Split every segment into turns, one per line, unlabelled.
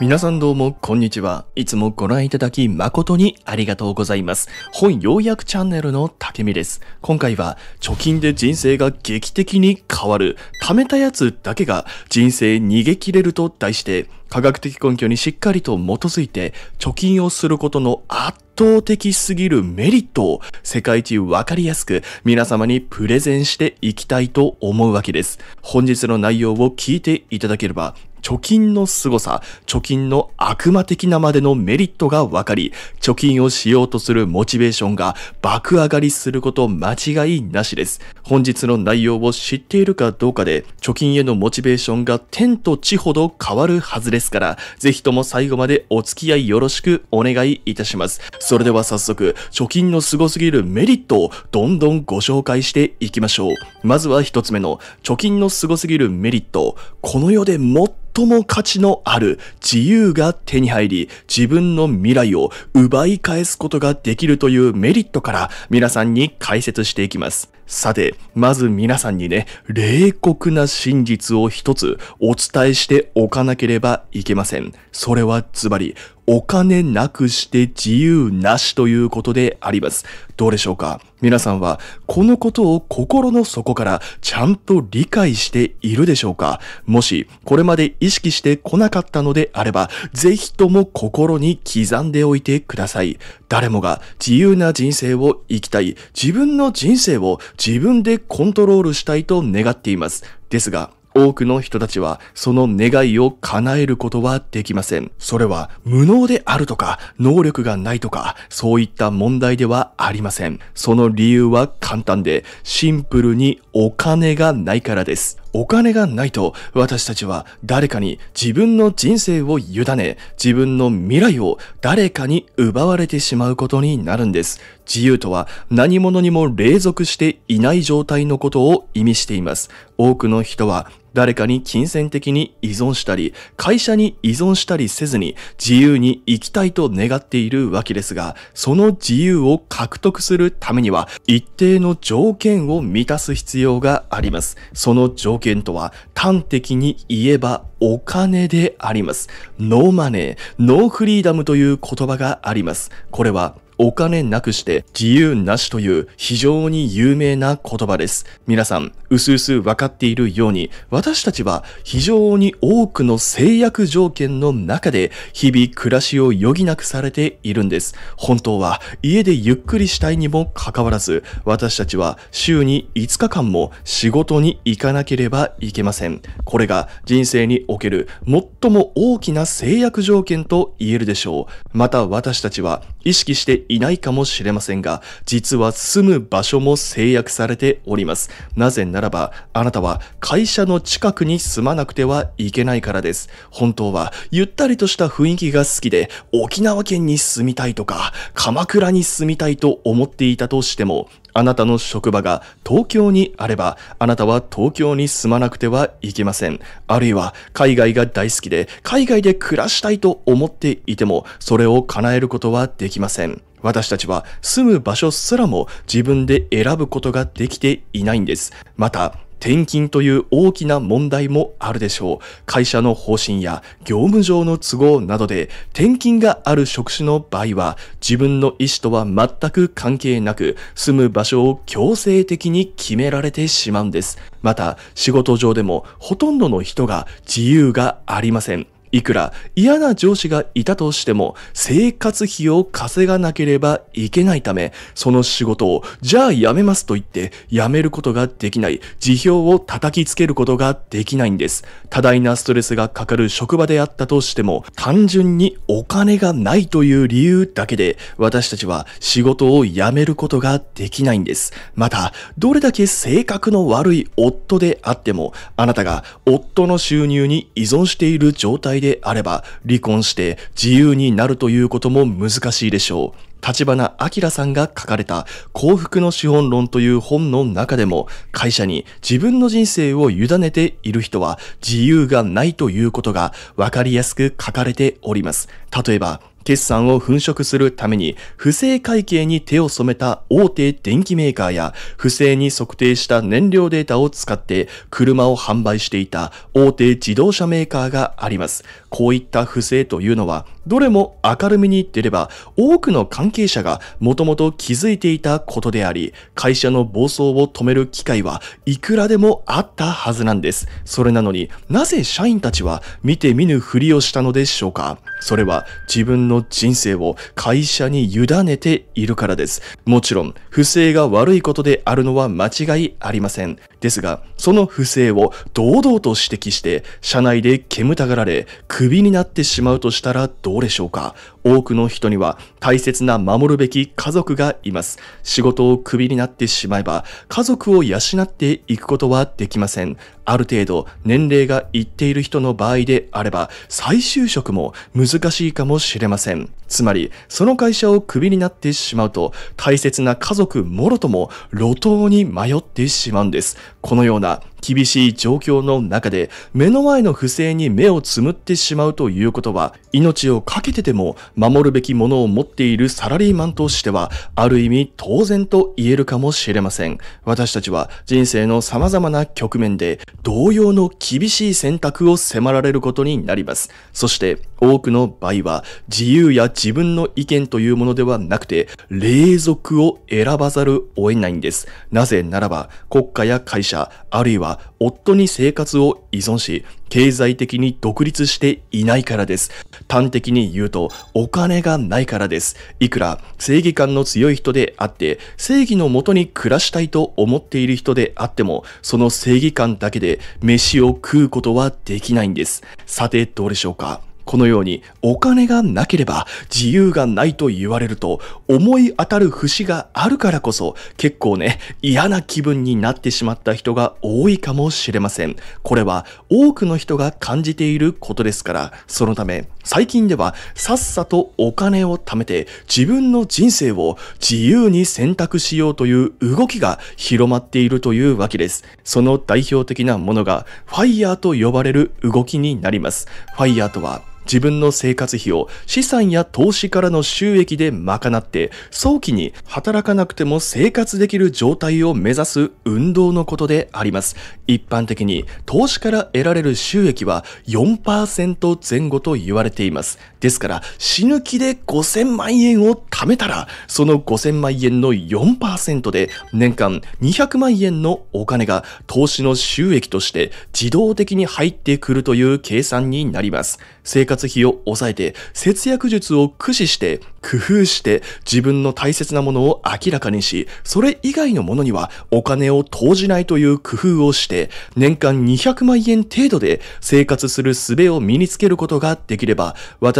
皆さんどうも、こんにちは。いつもご覧いただき誠にありがとうございます。本要約チャンネルの竹見です。今回は、貯金で人生が劇的に変わる、貯めたやつだけが人生逃げ切れると題して、科学的根拠にしっかりと基づいて、貯金をすることの圧倒的すぎるメリットを世界一わかりやすく皆様にプレゼンしていきたいと思うわけです。本日の内容を聞いていただければ貯金の凄さ、貯金の悪魔的なまでのメリットが分かり、貯金をしようとするモチベーションが爆上がりすること間違いなしです。本日の内容を知っているかどうかで、貯金へのモチベーションが天と地ほど変わるはずですから、ぜひとも最後までお付き合いよろしくお願いいたします。それでは早速、貯金の凄すぎるメリットをどんどんご紹介していきましょう。まずは一つ目の、貯金の凄すぎるメリット、この世で最最も価値のある自由が手に入り、自分の未来を奪い返すことができるというメリットから皆さんに解説していきます。さて、まず皆さんにね、冷酷な真実を一つお伝えしておかなければいけません。それはズバリ、お金なくして自由なしということであります。どうでしょうか皆さんはこのことを心の底からちゃんと理解しているでしょうかもしこれまで意識してこなかったのであれば、ぜひとも心に刻んでおいてください。誰もが自由な人生を生きたい。自分の人生を自分でコントロールしたいと願っています。ですが、多くの人たちはその願いを叶えることはできません。それは無能であるとか能力がないとかそういった問題ではありません。その理由は簡単でシンプルにお金がないからです。お金がないと私たちは誰かに自分の人生を委ね、自分の未来を誰かに奪われてしまうことになるんです。自由とは何者にも隷属していない状態のことを意味しています。多くの人は誰かに金銭的に依存したり、会社に依存したりせずに自由に生きたいと願っているわけですが、その自由を獲得するためには一定の条件を満たす必要があります。その条件とは端的に言えばお金であります。ノーマネー、ノーフリーダムという言葉があります。これはお金なくして自由なしという非常に有名な言葉です。皆さん、うすうすわかっているように、私たちは非常に多くの制約条件の中で日々暮らしを余儀なくされているんです。本当は家でゆっくりしたいにもかかわらず、私たちは週に5日間も仕事に行かなければいけません。これが人生における最も大きな制約条件と言えるでしょう。また私たちは意識していないかもしれませんが、実は住む場所も制約されております。なぜならば、あなたは会社の近くに住まなくてはいけないからです。本当は、ゆったりとした雰囲気が好きで、沖縄県に住みたいとか、鎌倉に住みたいと思っていたとしても、あなたの職場が東京にあれば、あなたは東京に住まなくてはいけません。あるいは、海外が大好きで、海外で暮らしたいと思っていても、それを叶えることはできません。私たちは住む場所すらも自分で選ぶことができていないんです。また、転勤という大きな問題もあるでしょう。会社の方針や業務上の都合などで転勤がある職種の場合は自分の意思とは全く関係なく住む場所を強制的に決められてしまうんです。また仕事上でもほとんどの人が自由がありません。いくら嫌な上司がいたとしても生活費を稼がなければいけないため、その仕事をじゃあ辞めますと言って辞めることができない、辞表を叩きつけることができないんです。多大なストレスがかかる職場であったとしても、単純にお金がないという理由だけで私たちは仕事を辞めることができないんです。また、どれだけ性格の悪い夫であっても、あなたが夫の収入に依存している状態代であれば離婚して自由になるということも難しいでしょう。立花明さんが書かれた幸福の資本論という本の中でも会社に自分の人生を委ねている人は自由がないということがわかりやすく書かれております。例えば決算を粉飾するために不正会計に手を染めた大手電機メーカーや不正に測定した燃料データを使って車を販売していた大手自動車メーカーがあります。こういった不正というのは、どれも明るみに出れば、多くの関係者がもともと気づいていたことであり、会社の暴走を止める機会はいくらでもあったはずなんです。それなのになぜ社員たちは見て見ぬふりをしたのでしょうかそれは自分の人生を会社に委ねているからです。もちろん、不正が悪いことであるのは間違いありません。ですが、その不正を堂々と指摘して、社内で煙たがられ、クビになってしまうとしたらどうでしょうか。多くの人には大切な守るべき家族がいます。仕事をクビになってしまえば、家族を養っていくことはできません。ある程度年齢がいっている人の場合であれば再就職も難しいかもしれません。つまり、その会社をクビになってしまうと大切な家族もろとも路頭に迷ってしまうんです。このような厳しい状況の中で目の前の不正に目をつむってしまうということは命を懸けてでも守るべきものを持っているサラリーマンとしてはある意味当然と言えるかもしれません私たちは人生の様々な局面で同様の厳しい選択を迫られることになりますそして多くの場合は自由や自分の意見というものではなくて霊俗を選ばざるを得ないんですなぜならば国家や会社あるいはは夫に生活を依存し、経済的に独立していないからです。端的に言うと、お金がないからです。いくら正義感の強い人であって、正義のもとに暮らしたいと思っている人であっても、その正義感だけで飯を食うことはできないんです。さて、どうでしょうかこのようにお金がなければ自由がないと言われると思い当たる節があるからこそ結構ね嫌な気分になってしまった人が多いかもしれません。これは多くの人が感じていることですからそのため最近ではさっさとお金を貯めて自分の人生を自由に選択しようという動きが広まっているというわけです。その代表的なものがファイヤーと呼ばれる動きになります。ファイヤーとは自分の生活費を資産や投資からの収益で賄って早期に働かなくても生活できる状態を目指す運動のことであります。一般的に投資から得られる収益は4%前後と言われています。ですから、死ぬ気で5000万円を貯めたら、その5000万円の4%で、年間200万円のお金が投資の収益として自動的に入ってくるという計算になります。生活費を抑えて、節約術を駆使して、工夫して、自分の大切なものを明らかにし、それ以外のものにはお金を投じないという工夫をして、年間200万円程度で生活する術を身につけることができれば、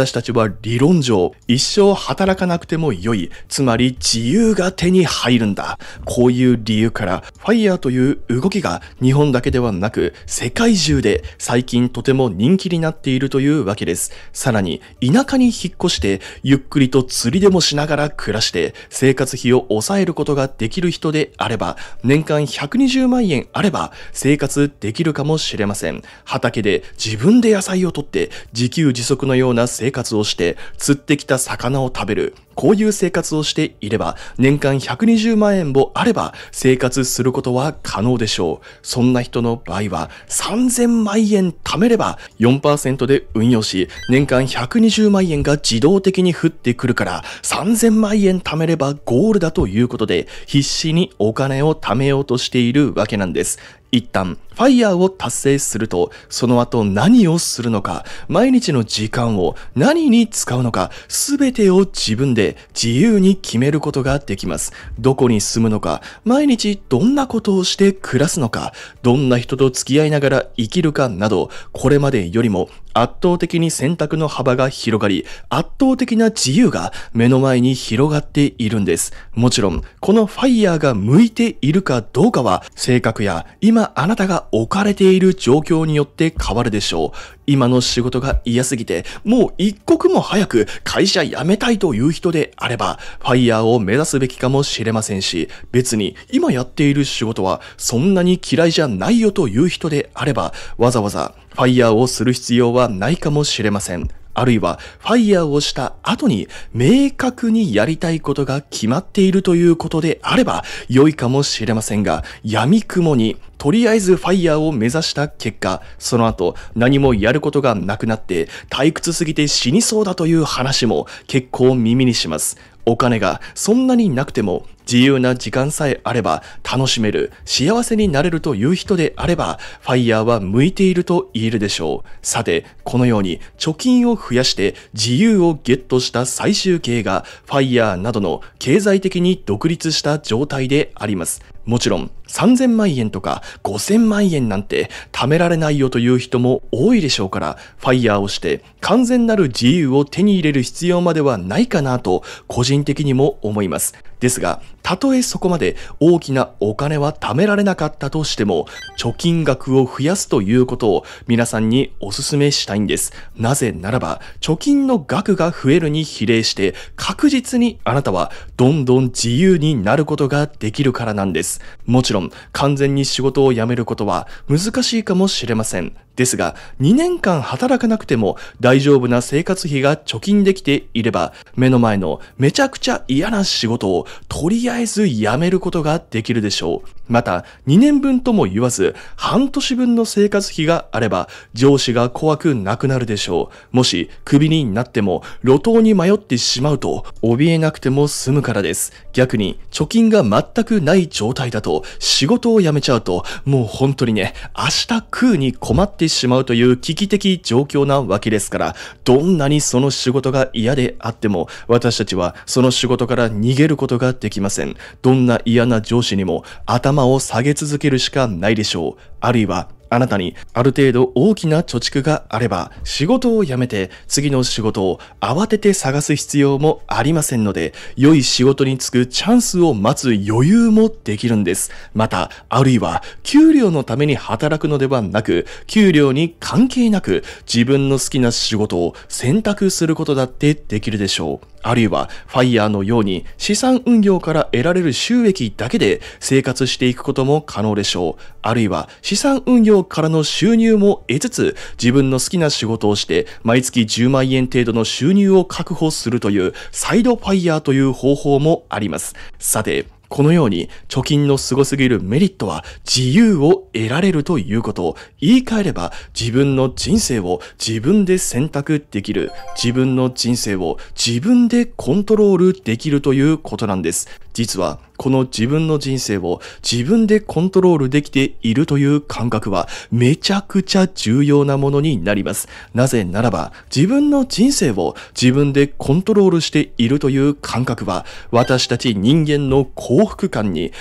私たちは理論上、一生働かなくても良い、つまり自由が手に入るんだ。こういう理由から、ファイヤーという動きが日本だけではなく、世界中で最近とても人気になっているというわけです。さらに、田舎に引っ越して、ゆっくりと釣りでもしながら暮らして、生活費を抑えることができる人であれば、年間120万円あれば、生活できるかもしれません。畑で自分で野菜を取って、自給自足のような生活活をして釣ってきた魚を食べる。こういう生活をしていれば、年間120万円もあれば生活することは可能でしょう。そんな人の場合は、3000万円貯めれば4%で運用し、年間120万円が自動的に降ってくるから、3000万円貯めればゴールだということで、必死にお金を貯めようとしているわけなんです。一旦、ファイヤーを達成すると、その後何をするのか、毎日の時間を何に使うのか、すべてを自分でで自由に決めることができます。どこに住むのか、毎日どんなことをして暮らすのか、どんな人と付き合いながら生きるかなど、これまでよりも圧倒的に選択の幅が広がり、圧倒的な自由が目の前に広がっているんです。もちろん、このファイヤーが向いているかどうかは、性格や今あなたが置かれている状況によって変わるでしょう。今の仕事が嫌すぎて、もう一刻も早く会社辞めたいという人であれば、ファイヤーを目指すべきかもしれませんし、別に今やっている仕事はそんなに嫌いじゃないよという人であれば、わざわざファイヤーをする必要はないかもしれません。あるいは、ファイヤーをした後に明確にやりたいことが決まっているということであれば良いかもしれませんが、闇雲にとりあえずファイヤーを目指した結果、その後何もやることがなくなって退屈すぎて死にそうだという話も結構耳にします。お金がそんなになくても自由な時間さえあれば楽しめる、幸せになれるという人であれば、ファイヤーは向いていると言えるでしょう。さて、このように貯金を増やして自由をゲットした最終形が、ファイヤーなどの経済的に独立した状態であります。もちろん、3000万円とか5000万円なんて貯められないよという人も多いでしょうから、ファイヤーをして完全なる自由を手に入れる必要まではないかなと個人的にも思います。ですが、たとえそこまで大きなお金は貯められなかったとしても、貯金額を増やすということを皆さんにお勧めしたいんです。なぜならば、貯金の額が増えるに比例して、確実にあなたはどんどん自由になることができるからなんです。もちろんろん完全に仕事を辞めることは難しいかもしれませんですが、2年間働かなくても大丈夫な生活費が貯金できていれば、目の前のめちゃくちゃ嫌な仕事をとりあえず辞めることができるでしょう。また、2年分とも言わず、半年分の生活費があれば、上司が怖くなくなるでしょう。もし、クビになっても、路頭に迷ってしまうと、怯えなくても済むからです。逆に、貯金が全くない状態だと、仕事を辞めちゃうと、もう本当にね、明日食うに困ってしまうという危機的状況なわけですから、どんなにその仕事が嫌であっても、私たちはその仕事から逃げることができません。どんな嫌な上司にも頭を下げ続けるしかないでしょう。あるいはあなたにある程度大きな貯蓄があれば仕事を辞めて次の仕事を慌てて探す必要もありませんので良い仕事に就くチャンスを待つ余裕もできるんです。また、あるいは給料のために働くのではなく給料に関係なく自分の好きな仕事を選択することだってできるでしょう。あるいはファイヤーのように資産運用から得られる収益だけで生活していくことも可能でしょう。あるいは資産運用からの収入も得つつ自分の好きな仕事をして毎月10万円程度の収入を確保するというサイドファイヤーという方法もあります。さて、このように貯金の凄すすぎるメリットは自由を得られるということ。言い換えれば自分の人生を自分で選択できる。自分の人生を自分でコントロールできるということなんです。実はこの自分の人生を自分でコントロールできているという感覚はめちゃくちゃ重要なものになります。なぜならば自分の人生を自分でコントロールしているという感覚は私たち人間の幸福感に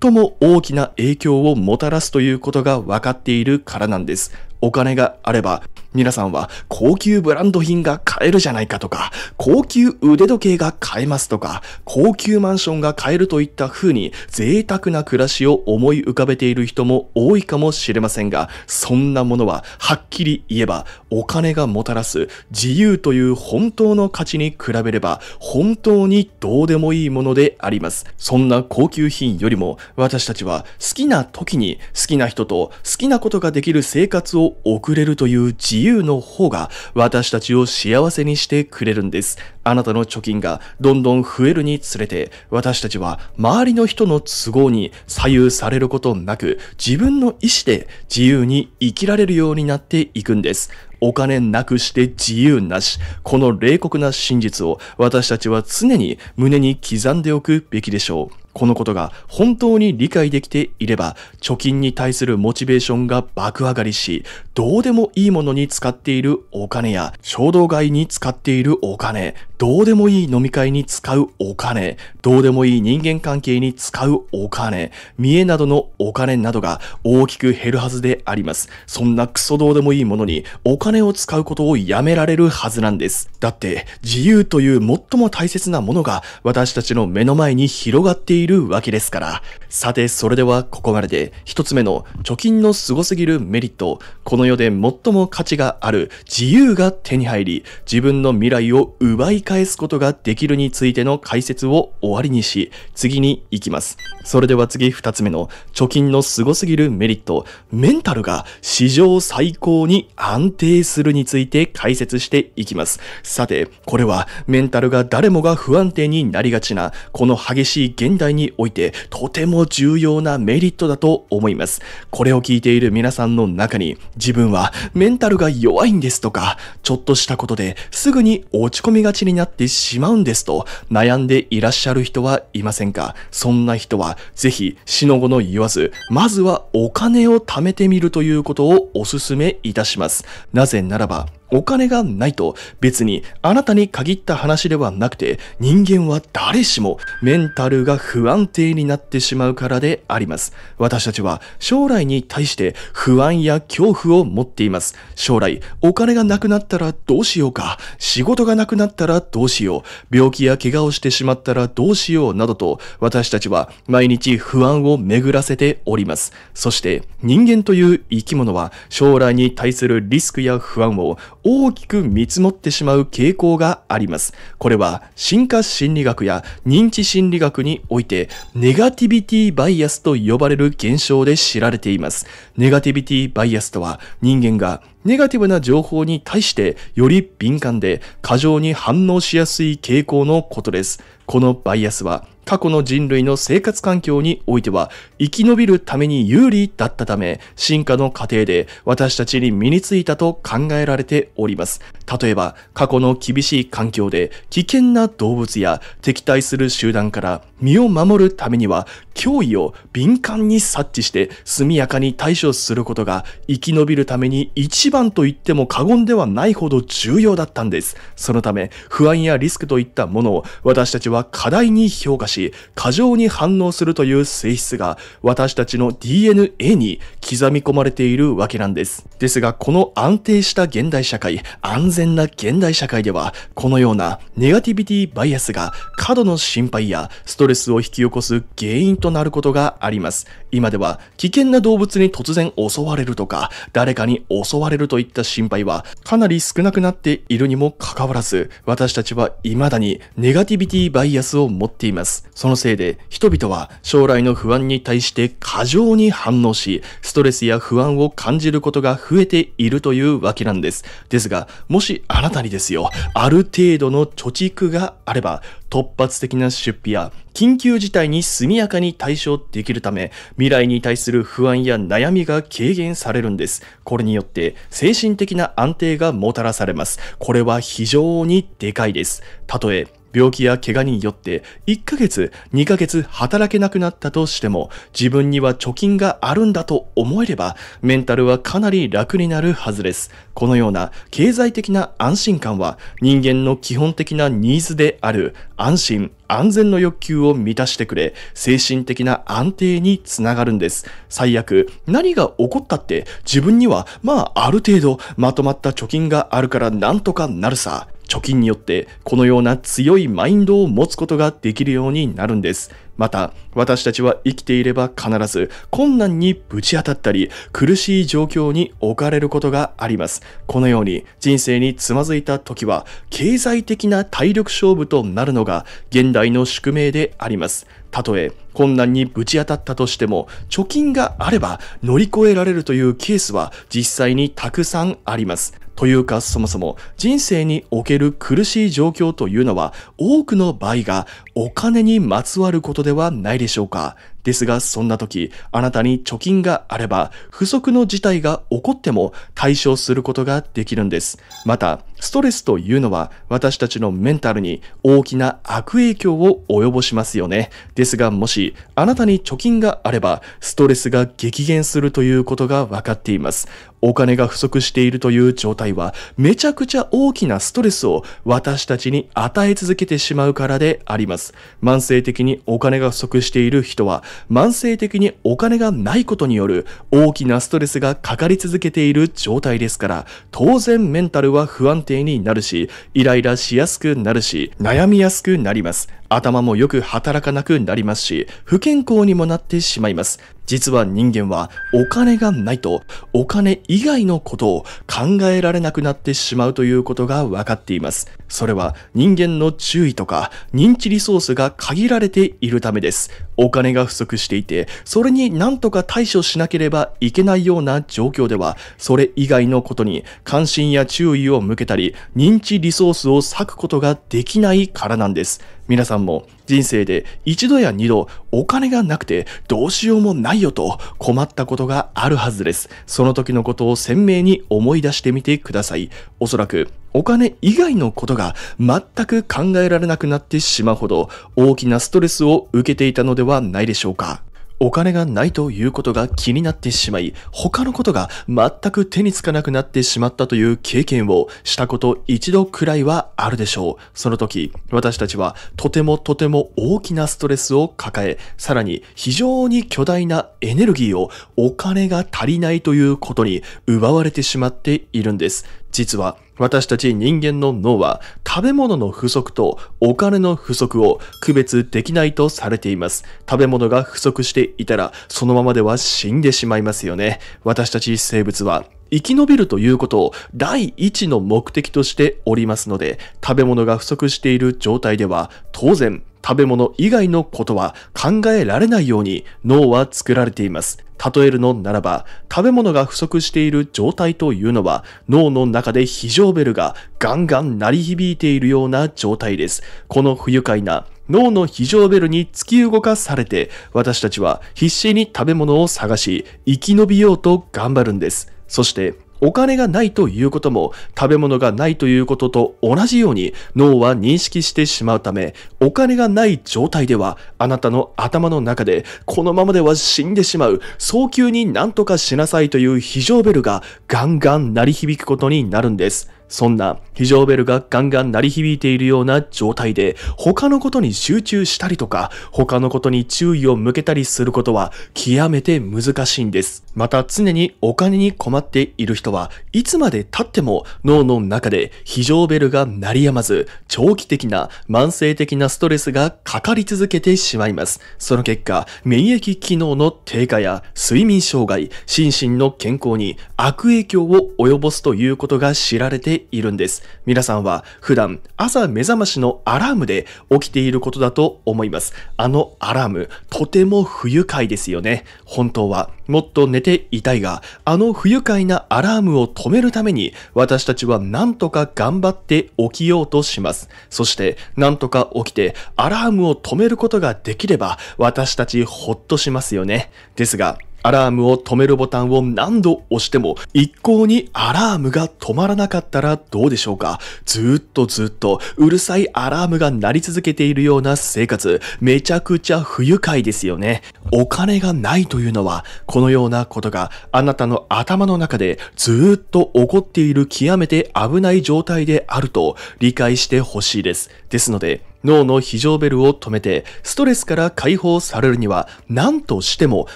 最も大きな影響をもたらすということが分かっているからなんです。お金があれば皆さんは高級ブランド品が買えるじゃないかとか、高級腕時計が買えますとか、高級マンションが買えるといった風に贅沢な暮らしを思い浮かべている人も多いかもしれませんが、そんなものははっきり言えばお金がもたらす自由という本当の価値に比べれば本当にどうでもいいものであります。そんな高級品よりも私たちは好きな時に好きな人と好きなことができる生活を送れるという自由由の方が私たちを幸せにしてくれるんです。あなたの貯金がどんどん増えるにつれて、私たちは周りの人の都合に左右されることなく、自分の意志で自由に生きられるようになっていくんです。お金なくして自由なし。この冷酷な真実を私たちは常に胸に刻んでおくべきでしょう。このことが本当に理解できていれば、貯金に対するモチベーションが爆上がりし、どうでもいいものに使っているお金や、衝動買いに使っているお金、どうでもいい飲み会に使うお金、どうでもいい人間関係に使うお金、見栄などのお金などが大きく減るはずであります。そんなクソどうでもいいものにお金を使うことをやめられるはずなんです。だって、自由という最も大切なものが私たちの目の前に広がっているわけですから。さて、それではここまでで、一つ目の貯金の凄すぎるメリット、この世で最も価値がある自由が手に入り、自分の未来を奪い返返すことができるについての解説を終わりにし、次に行きます。それでは次2つ目の貯金の凄すぎるメリット、メンタルが史上最高に安定するについて解説していきます。さて、これはメンタルが誰もが不安定になりがちな、この激しい現代においてとても重要なメリットだと思います。これを聞いている皆さんの中に、自分はメンタルが弱いんですとか、ちょっとしたことですぐに落ち込みがちにになってしまうんですと悩んでいらっしゃる人はいませんかそんな人はぜひ死の後の言わず、まずはお金を貯めてみるということをお勧めいたします。なぜならば、お金がないと別にあなたに限った話ではなくて人間は誰しもメンタルが不安定になってしまうからであります。私たちは将来に対して不安や恐怖を持っています。将来お金がなくなったらどうしようか、仕事がなくなったらどうしよう、病気や怪我をしてしまったらどうしようなどと私たちは毎日不安を巡らせております。そして人間という生き物は将来に対するリスクや不安を大きく見積もってしまう傾向があります。これは進化心理学や認知心理学においてネガティビティバイアスと呼ばれる現象で知られています。ネガティビティバイアスとは人間がネガティブな情報に対してより敏感で過剰に反応しやすい傾向のことです。このバイアスは過去の人類の生活環境においては生き延びるために有利だったため進化の過程で私たちに身についたと考えられております。例えば過去の厳しい環境で危険な動物や敵対する集団から身を守るためには脅威を敏感に察知して速やかに対処することが生き延びるために一番番と言っても過言ではないほど重要だったんです。そのため、不安やリスクといったものを私たちは過大に評価し、過剰に反応するという性質が私たちの DNA に刻み込まれているわけなんです。ですが、この安定した現代社会、安全な現代社会では、このようなネガティビティバイアスが過度の心配やストレスを引き起こす原因となることがあります。今では危険な動物に突然襲われるとか、誰かに襲われるるといった心配はかなり少なくなっているにもかかわらず、私たちは未だにネガティビティバイアスを持っています。そのせいで人々は将来の不安に対して過剰に反応し、ストレスや不安を感じることが増えているというわけなんです。ですが、もしあなたにですよ、ある程度の貯蓄があれば、突発的な出費や緊急事態に速やかに対処できるため、未来に対する不安や悩みが軽減されるんです。これによって精神的な安定がもたらされます。これは非常にでかいです。たとえ病気や怪我によって1ヶ月、2ヶ月働けなくなったとしても、自分には貯金があるんだと思えれば、メンタルはかなり楽になるはずです。このような経済的な安心感は、人間の基本的なニーズである安心、安全の欲求を満たしてくれ、精神的な安定につながるんです。最悪、何が起こったって自分には、まあある程度まとまった貯金があるからなんとかなるさ。貯金によってこのような強いマインドを持つことができるようになるんです。また、私たちは生きていれば必ず困難にぶち当たったり、苦しい状況に置かれることがあります。このように人生につまずいた時は、経済的な体力勝負となるのが現代の宿命であります。たとえ困難にぶち当たったとしても、貯金があれば乗り越えられるというケースは実際にたくさんあります。というかそもそも人生における苦しい状況というのは多くの場合がお金にまつわることではないでしょうか。ですがそんな時あなたに貯金があれば不足の事態が起こっても対処することができるんです。またストレスというのは私たちのメンタルに大きな悪影響を及ぼしますよね。ですがもしあなたに貯金があればストレスが激減するということが分かっています。お金が不足しているという状態はめちゃくちゃ大きなストレスを私たちに与え続けてしまうからであります。慢性的にお金が不足している人は慢性的にお金がないことによる大きなストレスがかかり続けている状態ですから当然メンタルは不安定定になるし、イライラしやすくなるし、悩みやすくなります。頭もよく働かなくなりますし、不健康にもなってしまいます。実は人間はお金がないとお金以外のことを考えられなくなってしまうということが分かっています。それは人間の注意とか認知リソースが限られているためです。お金が不足していて、それになんとか対処しなければいけないような状況では、それ以外のことに関心や注意を向けたり、認知リソースを割くことができないからなんです。皆さんも人生で一度や二度お金がなくてどうしようもないよと困ったことがあるはずです。その時のことを鮮明に思い出してみてください。おそらくお金以外のことが全く考えられなくなってしまうほど大きなストレスを受けていたのではないでしょうか。お金がないということが気になってしまい、他のことが全く手につかなくなってしまったという経験をしたこと一度くらいはあるでしょう。その時、私たちはとてもとても大きなストレスを抱え、さらに非常に巨大なエネルギーをお金が足りないということに奪われてしまっているんです。実は私たち人間の脳は食べ物の不足とお金の不足を区別できないとされています。食べ物が不足していたらそのままでは死んでしまいますよね。私たち生物は生き延びるということを第一の目的としておりますので、食べ物が不足している状態では、当然、食べ物以外のことは考えられないように脳は作られています。例えるのならば、食べ物が不足している状態というのは、脳の中で非常ベルがガンガン鳴り響いているような状態です。この不愉快な脳の非常ベルに突き動かされて、私たちは必死に食べ物を探し、生き延びようと頑張るんです。そしてお金がないということも食べ物がないということと同じように脳は認識してしまうためお金がない状態ではあなたの頭の中でこのままでは死んでしまう早急に何とかしなさいという非常ベルがガンガン鳴り響くことになるんです。そんな非常ベルがガンガン鳴り響いているような状態で他のことに集中したりとか他のことに注意を向けたりすることは極めて難しいんです。また常にお金に困っている人はいつまで経っても脳の中で非常ベルが鳴り止まず長期的な慢性的なストレスがかかり続けてしまいます。その結果免疫機能の低下や睡眠障害、心身の健康に悪影響を及ぼすということが知られてているんです。皆さんは普段朝目覚ましのアラームで起きていることだと思います。あのアラーム、とても不愉快ですよね。本当はもっと寝ていたいが、あの不愉快なアラームを止めるために私たちは何とか頑張って起きようとします。そして何とか起きてアラームを止めることができれば私たちほっとしますよね。ですが、アラームを止めるボタンを何度押しても一向にアラームが止まらなかったらどうでしょうかずっとずっとうるさいアラームが鳴り続けているような生活、めちゃくちゃ不愉快ですよね。お金がないというのは、このようなことがあなたの頭の中でずっと起こっている極めて危ない状態であると理解してほしいです。ですので、脳の非常ベルを止めて、ストレスから解放されるには、何としても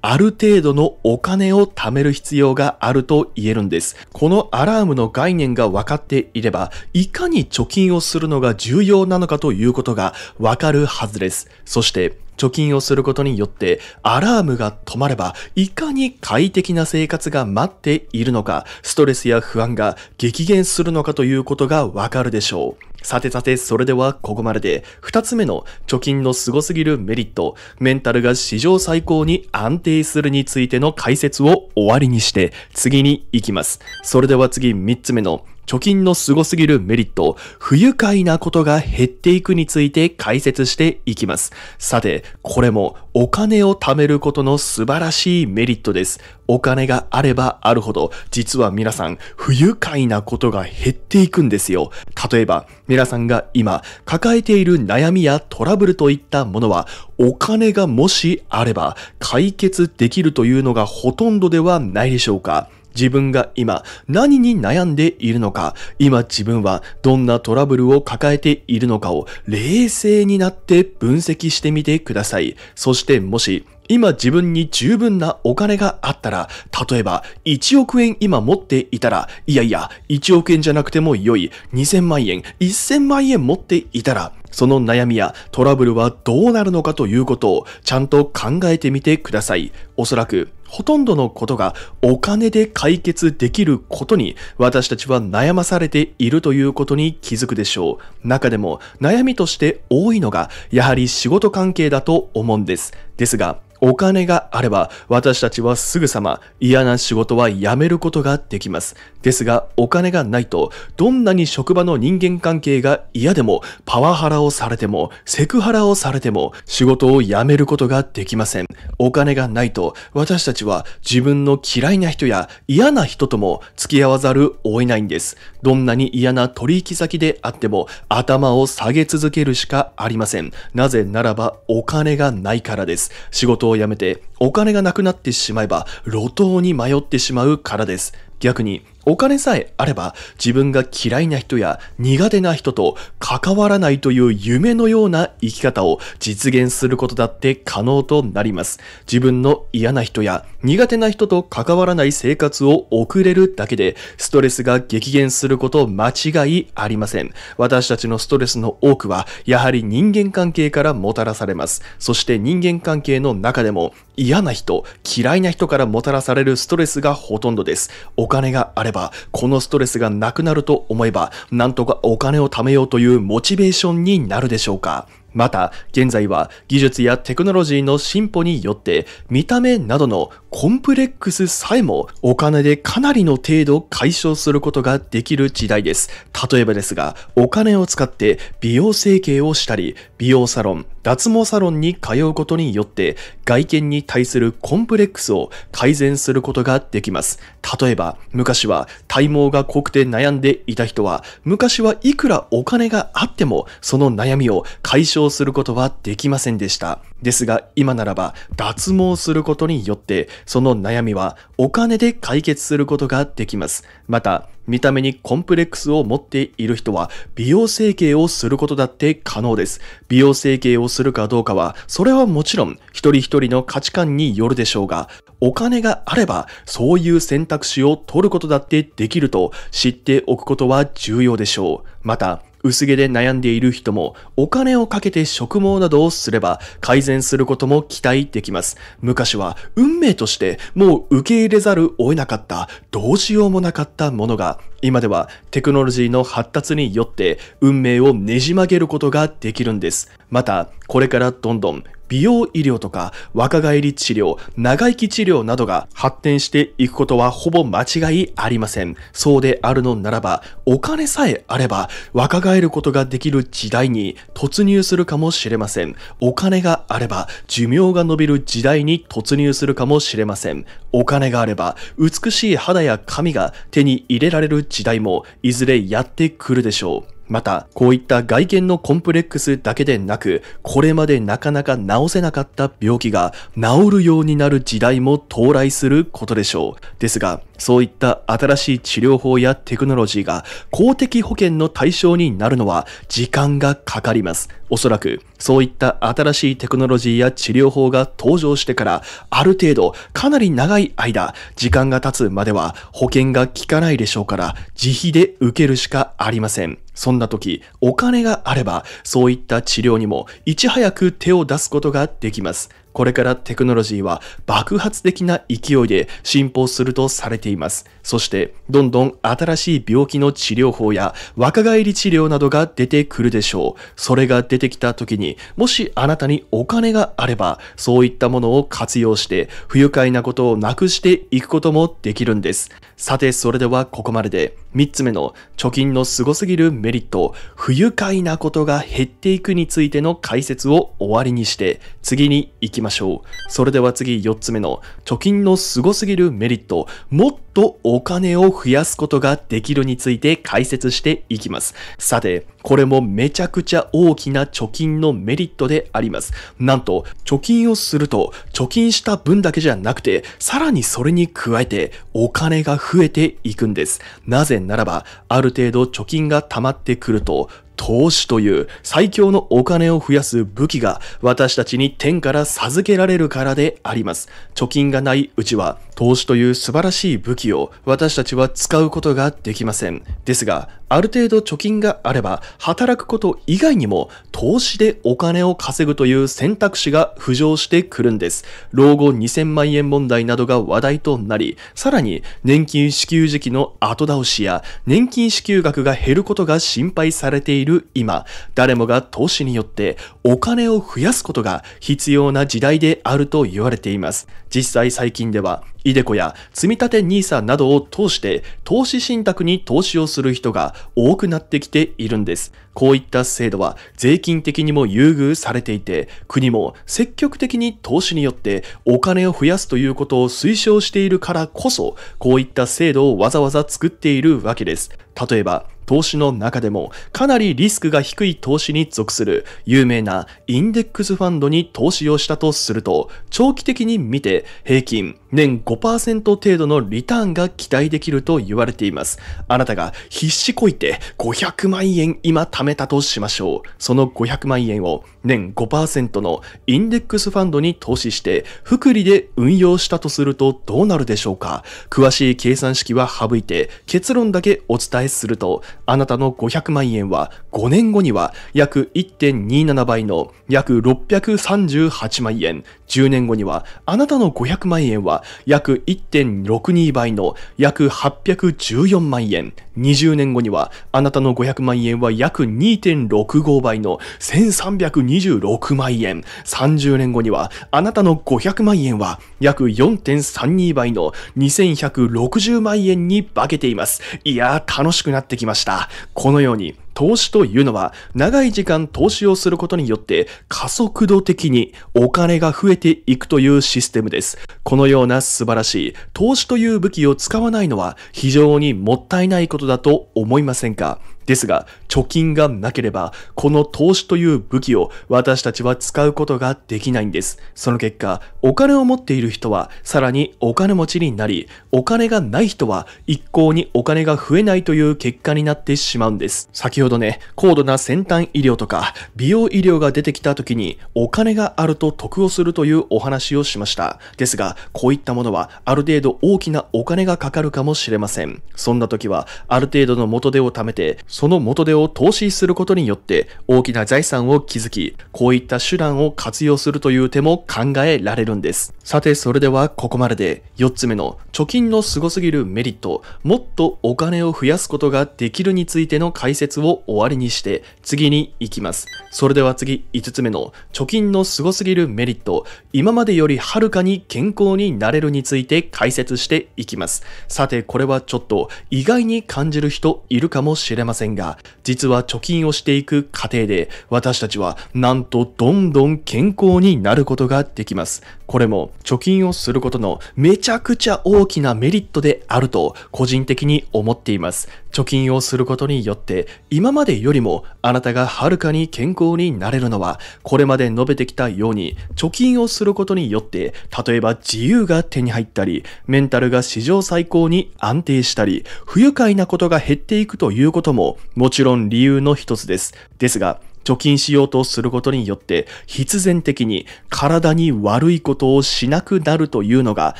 ある程度のお金を貯める必要があると言えるんです。このアラームの概念が分かっていれば、いかに貯金をするのが重要なのかということが分かるはずです。そして、貯金をすることによってアラームが止まればいかに快適な生活が待っているのかストレスや不安が激減するのかということがわかるでしょうさてさて、それではここまでで、2つ目の貯金の凄すぎるメリット、メンタルが史上最高に安定するについての解説を終わりにして、次に行きます。それでは次3つ目の貯金の凄すぎるメリット、不愉快なことが減っていくについて解説していきます。さて、これもお金を貯めることの素晴らしいメリットです。お金があればあるほど、実は皆さん、不愉快なことが減っていくんですよ。例えば、皆さんが今、抱えている悩みやトラブルといったものは、お金がもしあれば、解決できるというのがほとんどではないでしょうか。自分が今何に悩んでいるのか、今自分はどんなトラブルを抱えているのかを冷静になって分析してみてください。そしてもし今自分に十分なお金があったら、例えば1億円今持っていたら、いやいや、1億円じゃなくても良い、2000万円、1000万円持っていたら、その悩みやトラブルはどうなるのかということをちゃんと考えてみてください。おそらくほとんどのことがお金で解決できることに私たちは悩まされているということに気づくでしょう。中でも悩みとして多いのがやはり仕事関係だと思うんです。ですが、お金があれば私たちはすぐさま嫌な仕事は辞めることができます。ですがお金がないとどんなに職場の人間関係が嫌でもパワハラをされてもセクハラをされても仕事を辞めることができません。お金がないと私たちは自分の嫌いな人や嫌な人とも付き合わざるを得ないんです。どんなに嫌な取引先であっても頭を下げ続けるしかありません。なぜならばお金がないからです。仕事を辞めてお金がなくなってしまえば路頭に迷ってしまうからです。逆にお金さえあれば自分が嫌いな人や苦手な人と関わらないという夢のような生き方を実現することだって可能となります。自分の嫌な人や苦手な人と関わらない生活を送れるだけでストレスが激減すること間違いありません。私たちのストレスの多くはやはり人間関係からもたらされます。そして人間関係の中でも嫌な人、嫌いな人からもたらされるストレスがほとんどです。お金があれば、このストレスがなくなると思えば、なんとかお金を貯めようというモチベーションになるでしょうか。また、現在は技術やテクノロジーの進歩によって、見た目などのコンプレックスさえもお金でかなりの程度解消することができる時代です。例えばですが、お金を使って美容整形をしたり、美容サロン、脱毛サロンに通うことによって外見に対するコンプレックスを改善することができます。例えば昔は体毛が濃くて悩んでいた人は昔はいくらお金があってもその悩みを解消することはできませんでした。ですが今ならば脱毛することによってその悩みはお金で解決することができます。また見た目にコンプレックスを持っている人は美容整形をすることだって可能です。美容整形をするかどうかは、それはもちろん一人一人の価値観によるでしょうが、お金があればそういう選択肢を取ることだってできると知っておくことは重要でしょう。また、薄毛で悩んでいる人も、お金をかけて植毛などをすれば改善することも期待できます。昔は運命としてもう受け入れざるを得なかった、どうしようもなかったものが、今ではテクノロジーの発達によって運命をねじ曲げることができるんです。また、これからどんどん美容医療とか若返り治療、長生き治療などが発展していくことはほぼ間違いありません。そうであるのならば、お金さえあれば若返ることができる時代に突入するかもしれません。お金があれば寿命が延びる時代に突入するかもしれません。お金があれば美しい肌や髪が手に入れられる時代もいずれやってくるでしょう。また、こういった外見のコンプレックスだけでなく、これまでなかなか治せなかった病気が治るようになる時代も到来することでしょう。ですが、そういった新しい治療法やテクノロジーが公的保険の対象になるのは時間がかかります。おそらくそういった新しいテクノロジーや治療法が登場してからある程度かなり長い間時間が経つまでは保険が効かないでしょうから自費で受けるしかありません。そんな時、お金があれば、そういった治療にもいち早く手を出すことができます。これからテクノロジーは爆発的な勢いで進歩するとされています。そして、どんどん新しい病気の治療法や若返り治療などが出てくるでしょう。それが出てきた時に、もしあなたにお金があれば、そういったものを活用して、不愉快なことをなくしていくこともできるんです。さて、それではここまでで。3つ目の貯金のすごすぎるメリット、不愉快なことが減っていくについての解説を終わりにして、次に行きましょう。それでは次4つ目の貯金のすごすぎるメリット、もっとお金を増やすことができるについて解説していきます。さて、これもめちゃくちゃ大きな貯金のメリットであります。なんと、貯金をすると、貯金した分だけじゃなくて、さらにそれに加えてお金が増えていくんです。なぜならば、ある程度貯金が溜まってくると、投資という最強のお金を増やす武器が私たちに天から授けられるからであります。貯金がないうちは投資という素晴らしい武器を私たちは使うことができません。ですが、ある程度貯金があれば働くこと以外にも投資でお金を稼ぐという選択肢が浮上してくるんです。老後2000万円問題などが話題となり、さらに年金支給時期の後倒しや年金支給額が減ることが心配されているる今、誰もが投資によってお金を増やすことが必要な時代であると言われています。実際最近では、イデコや積立 NISA などを通して投資信託に投資をする人が多くなってきているんです。こういった制度は税金的にも優遇されていて、国も積極的に投資によってお金を増やすということを推奨しているからこそ、こういった制度をわざわざ作っているわけです。例えば、投資の中でもかなりリスクが低い投資に属する有名なインデックスファンドに投資をしたとすると、長期的に見て平均年5%程度のリターンが期待できると言われています。あなたが必死こいて500万円今貯めたとしましょう。その500万円を年5%のインデックスファンドに投資して、福利で運用したとするとどうなるでしょうか詳しい計算式は省いて結論だけお伝えすると、あなたの500万円は5年後には約1.27倍の約638万円10年後には、あなたの500万円は約1.62倍の約814万円。20年後には、あなたの500万円は約2.65倍の1326万円。30年後には、あなたの500万円は約4.32倍の2160万円に化けています。いやー、楽しくなってきました。このように、投資というのは、長い時間投資をすることによって、加速度的にお金が増えていくというシステムです。このような素晴らしい、投資という武器を使わないのは、非常にもったいないことだと思いませんかですが、貯金がなければ、この投資という武器を私たちは使うことができないんです。その結果、お金を持っている人はさらにお金持ちになり、お金がない人は一向にお金が増えないという結果になってしまうんです。先ほどね、高度な先端医療とか美容医療が出てきた時にお金があると得をするというお話をしました。ですが、こういったものはある程度大きなお金がかかるかもしれません。そんな時はある程度の元手を貯めて、その元手を投資することによって大きな財産を築き、こういった手段を活用するという手も考えられるんです。さて、それではここまでで4つ目の貯金のすすぎるメリット、もっとお金を増やすことができるについての解説を終わりにして次に行きます。それでは次、5つ目の貯金のすごすぎるメリット、今までよりはるかに健康になれるについて解説していきます。さて、これはちょっと意外に感じる人いるかもしれませんが、実は貯金をしていく過程で、私たちはなんとどんどん健康になることができます。これも貯金をすることのめちゃくちゃ大きなメリットであると個人的に思っています。貯金をすることによって、今までよりもあなたがはるかに健康になれるのは、これまで述べてきたように、貯金をすることによって、例えば自由が手に入ったり、メンタルが史上最高に安定したり、不愉快なことが減っていくということも、もちろん理由の一つです。ですが、貯金しようとすることによって必然的に体に悪いことをしなくなるというのが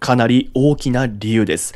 かなり大きな理由です。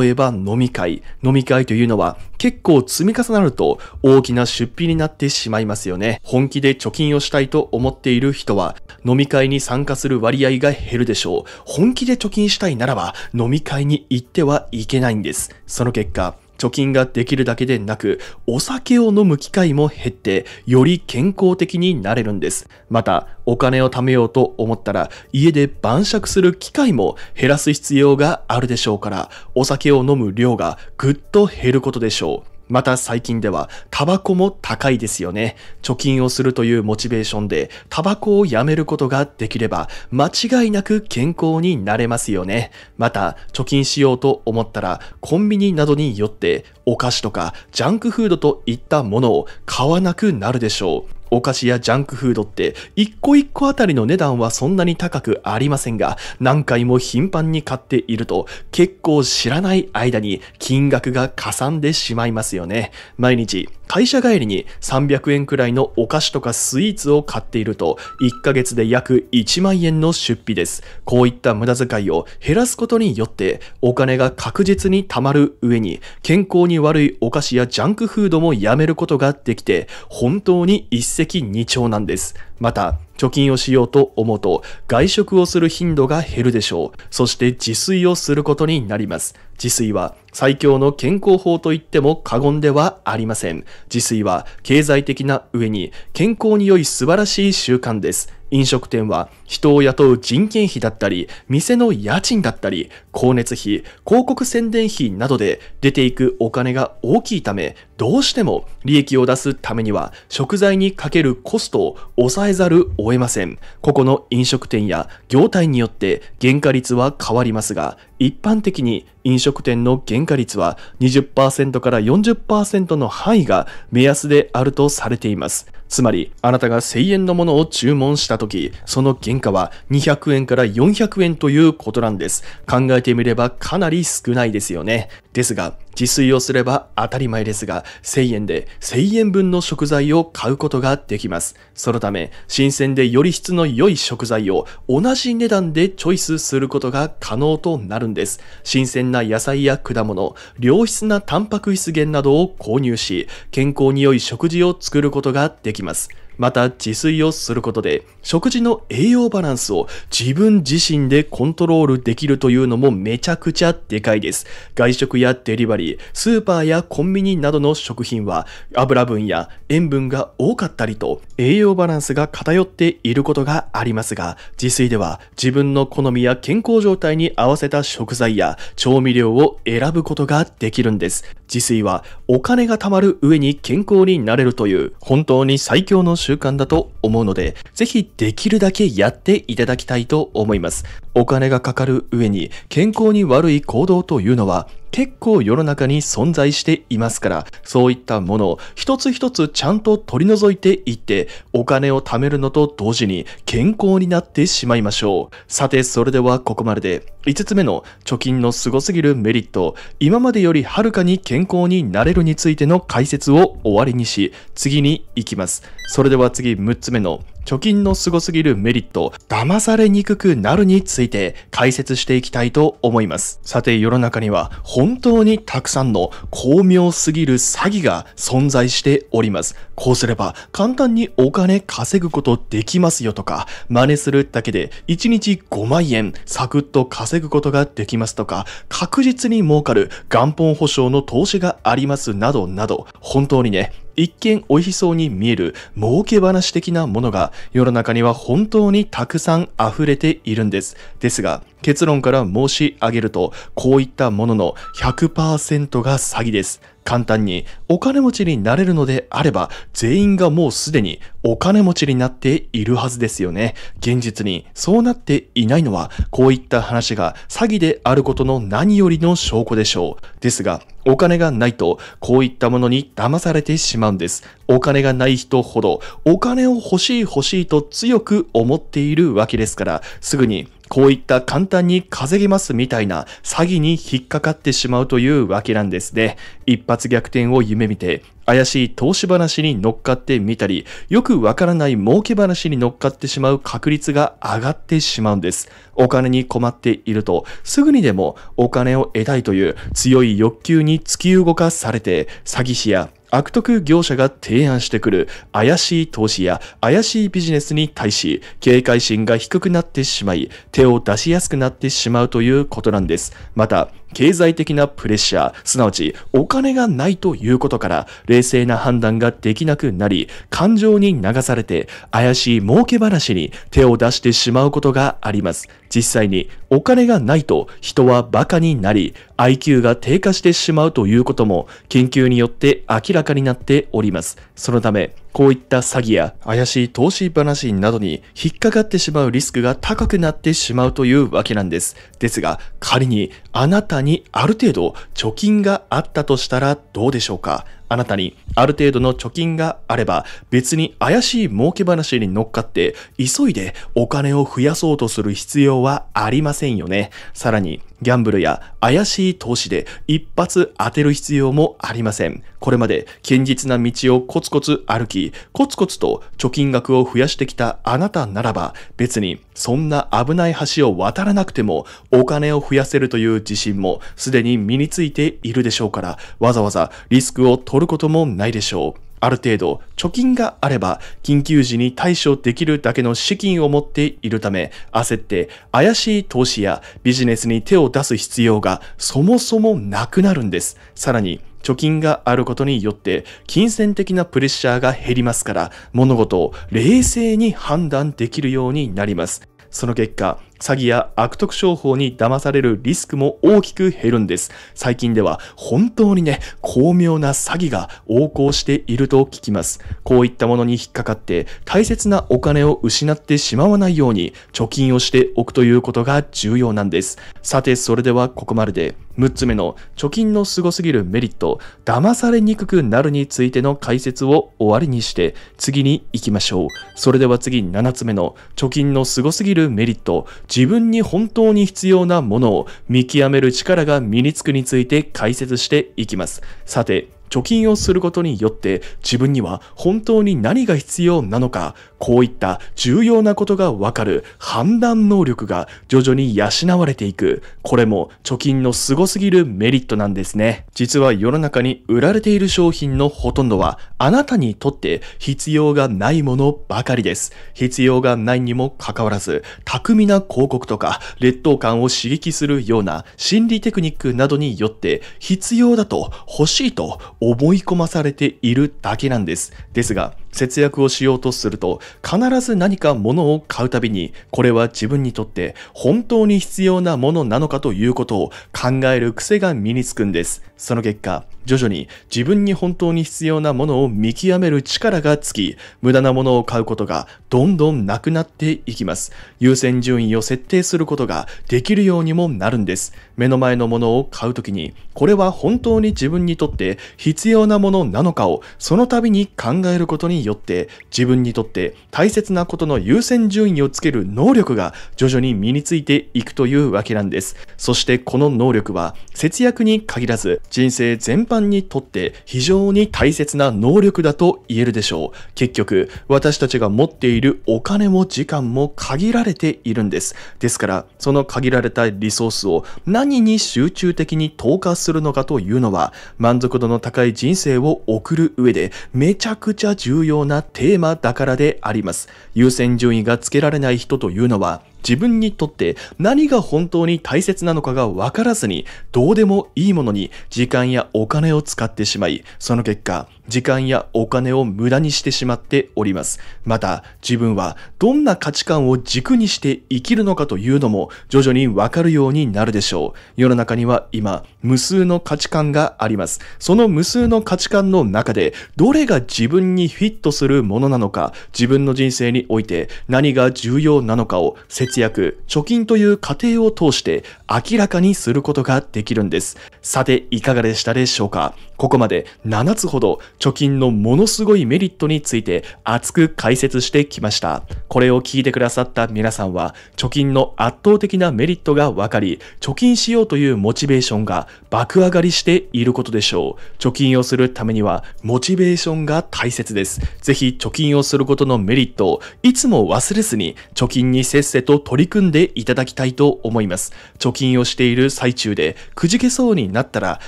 例えば飲み会。飲み会というのは結構積み重なると大きな出費になってしまいますよね。本気で貯金をしたいと思っている人は飲み会に参加する割合が減るでしょう。本気で貯金したいならば飲み会に行ってはいけないんです。その結果、貯金ができるだけでなく、お酒を飲む機会も減って、より健康的になれるんです。また、お金を貯めようと思ったら、家で晩酌する機会も減らす必要があるでしょうから、お酒を飲む量がぐっと減ることでしょう。また最近では、タバコも高いですよね。貯金をするというモチベーションで、タバコをやめることができれば、間違いなく健康になれますよね。また、貯金しようと思ったら、コンビニなどによって、お菓子とかジャンクフードといったものを買わなくなるでしょう。お菓子やジャンクフードって一個一個あたりの値段はそんなに高くありませんが何回も頻繁に買っていると結構知らない間に金額がかさんでしまいますよね。毎日会社帰りに300円くらいのお菓子とかスイーツを買っていると、1ヶ月で約1万円の出費です。こういった無駄遣いを減らすことによって、お金が確実に貯まる上に、健康に悪いお菓子やジャンクフードもやめることができて、本当に一石二鳥なんです。また、貯金をしようと思うと、外食をする頻度が減るでしょう。そして自炊をすることになります。自炊は最強の健康法といっても過言ではありません。自炊は経済的な上に健康に良い素晴らしい習慣です。飲食店は人を雇う人件費だったり、店の家賃だったり、光熱費、広告宣伝費などで出ていくお金が大きいため、どうしても利益を出すためには食材にかけるコストを抑えざるを得ません。個々の飲食店や業態によって原価率は変わりますが、一般的に飲食店の原価率は20%から40%の範囲が目安であるとされています。つまり、あなたが1000円のものを注文したとき、その原価は200円から400円ということなんです。考えてみればかなり少ないですよね。ですが、自炊をすれば当たり前ですが、1000円で1000円分の食材を買うことができます。そのため、新鮮でより質の良い食材を同じ値段でチョイスすることが可能となるんです。新鮮な野菜や果物、良質なタンパク質源などを購入し、健康に良い食事を作ることができます。また自炊をすることで食事の栄養バランスを自分自身でコントロールできるというのもめちゃくちゃでかいです。外食やデリバリー、スーパーやコンビニなどの食品は油分や塩分が多かったりと栄養バランスが偏っていることがありますが、自炊では自分の好みや健康状態に合わせた食材や調味料を選ぶことができるんです。自炊はお金が貯まる上に健康になれるという本当に最強の習習慣だと思うので、ぜひできるだけやっていただきたいと思います。お金がかかる上に健康に悪い行動というのは結構世の中に存在していますから、そういったものを一つ一つちゃんと取り除いていって、お金を貯めるのと同時に健康になってしまいましょう。さて、それではここまでで、5つ目の貯金のすごすぎるメリット、今までよりはるかに健康になれるについての解説を終わりにし、次に行きます。それでは次6つ目の貯金のすごすぎるメリット、騙されにくくなるについて解説していきたいと思います。さて世の中には本当にたくさんの巧妙すぎる詐欺が存在しております。こうすれば簡単にお金稼ぐことできますよとか、真似するだけで1日5万円サクッと稼ぐことができますとか、確実に儲かる元本保証の投資がありますなどなど、本当にね、一見美味しそうに見える儲け話的なものが世の中には本当にたくさん溢れているんです。ですが、結論から申し上げると、こういったものの100%が詐欺です。簡単にお金持ちになれるのであれば全員がもうすでにお金持ちになっているはずですよね。現実にそうなっていないのはこういった話が詐欺であることの何よりの証拠でしょう。ですがお金がないとこういったものに騙されてしまうんです。お金がない人ほどお金を欲しい欲しいと強く思っているわけですからすぐにこういった簡単に稼げますみたいな詐欺に引っかかってしまうというわけなんですね。一発逆転を夢見て、怪しい投資話に乗っかってみたり、よくわからない儲け話に乗っかってしまう確率が上がってしまうんです。お金に困っていると、すぐにでもお金を得たいという強い欲求に突き動かされて、詐欺師や悪徳業者が提案してくる怪しい投資や怪しいビジネスに対し警戒心が低くなってしまい手を出しやすくなってしまうということなんです。また経済的なプレッシャー、すなわちお金がないということから冷静な判断ができなくなり感情に流されて怪しい儲け話に手を出してしまうことがあります。実際にお金がないと人はバカになり IQ が低下してしまうということも研究によって明らかになっております。そのためこういった詐欺や怪しい投資話などに引っかかってしまうリスクが高くなってしまうというわけなんです。ですが仮にあなたにある程度貯金があったとしたらどうでしょうかあなたにある程度の貯金があれば別に怪しい儲け話に乗っかって急いでお金を増やそうとする必要はありませんよね。さらにギャンブルや怪しい投資で一発当てる必要もありません。これまで堅実な道をコツコツ歩き、コツコツと貯金額を増やしてきたあなたならば、別にそんな危ない橋を渡らなくてもお金を増やせるという自信もすでに身についているでしょうから、わざわざリスクを取ることもないでしょう。ある程度貯金があれば緊急時に対処できるだけの資金を持っているため焦って怪しい投資やビジネスに手を出す必要がそもそもなくなるんです。さらに貯金があることによって金銭的なプレッシャーが減りますから物事を冷静に判断できるようになります。その結果、詐欺や悪徳商法に騙されるリスクも大きく減るんです。最近では本当にね、巧妙な詐欺が横行していると聞きます。こういったものに引っかかって大切なお金を失ってしまわないように貯金をしておくということが重要なんです。さて、それではここまでで6つ目の貯金のすごすぎるメリット、騙されにくくなるについての解説を終わりにして次に行きましょう。それでは次7つ目の貯金のすごすぎるメリット、自分に本当に必要なものを見極める力が身につくについて解説していきます。さて、貯金をすることによって自分には本当に何が必要なのか、こういった重要なことがわかる判断能力が徐々に養われていく。これも貯金の凄すぎるメリットなんですね。実は世の中に売られている商品のほとんどはあなたにとって必要がないものばかりです。必要がないにもかかわらず、巧みな広告とか劣等感を刺激するような心理テクニックなどによって必要だと欲しいと思い込まされているだけなんです。ですが、節約をしようとすると必ず何か物を買うたびにこれは自分にとって本当に必要なものなのかということを考える癖が身につくんですその結果、徐々に自分に本当に必要なものを見極める力がつき、無駄なものを買うことがどんどんなくなっていきます。優先順位を設定することができるようにもなるんです。目の前のものを買うときに、これは本当に自分にとって必要なものなのかをその度に考えることによって、自分にとって大切なことの優先順位をつける能力が徐々に身についていくというわけなんです。そしてこの能力は節約に限らず、人生全般にとって非常に大切な能力だと言えるでしょう。結局、私たちが持っているお金も時間も限られているんです。ですから、その限られたリソースを何に集中的に投下するのかというのは、満足度の高い人生を送る上でめちゃくちゃ重要なテーマだからであります。優先順位がつけられない人というのは、自分にとって何が本当に大切なのかが分からずに、どうでもいいものに時間やお金を使ってしまい、その結果、時間やお金を無駄にしてしまっております。また、自分はどんな価値観を軸にして生きるのかというのも徐々にわかるようになるでしょう。世の中には今、無数の価値観があります。その無数の価値観の中で、どれが自分にフィットするものなのか、自分の人生において何が重要なのかを節約、貯金という過程を通して明らかにすることができるんです。さて、いかがでしたでしょうかここまで7つほど貯金のものすごいメリットについて熱く解説してきました。これを聞いてくださった皆さんは貯金の圧倒的なメリットが分かり、貯金しようというモチベーションが爆上がりしていることでしょう。貯金をするためにはモチベーションが大切です。ぜひ貯金をすることのメリットをいつも忘れずに貯金にせっせと取り組んでいただきたいと思います。貯金をしている最中でくじけそうになったら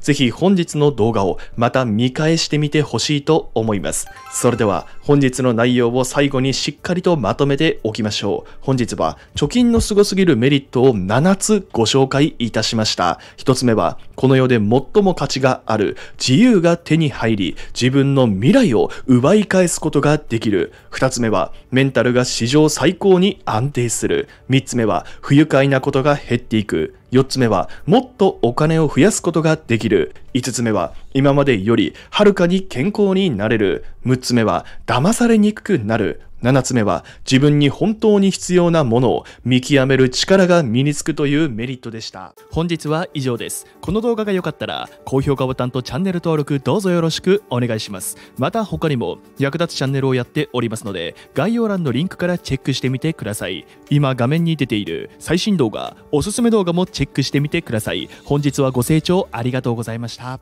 ぜひ本日の動画をまた見返してみてほしいと思います。それでは本日の内容を最後にしっかりとまとめておきましょう。本日は貯金のすごすぎるメリットを7つご紹介いたしました。1つ目はこの世で最も価値がある自由が手に入り自分の未来を奪い返すことができる。2つ目はメンタルが史上最高に安定する。3つ目は不愉快なことが減っていく。4つ目はもっとお金を増やすことができる5つ目は今までよりはるかに健康になれる6つ目は騙されにくくなる7つ目は自分に本当に必要なものを見極める力が身につくというメリットでした本日は以上ですこの動画が良かったら高評価ボタンとチャンネル登録どうぞよろしくお願いしますまた他にも役立つチャンネルをやっておりますので概要欄のリンクからチェックしてみてください今画面に出ている最新動画おすすめ動画もチェックしてみてください本日はご清聴ありがとうございました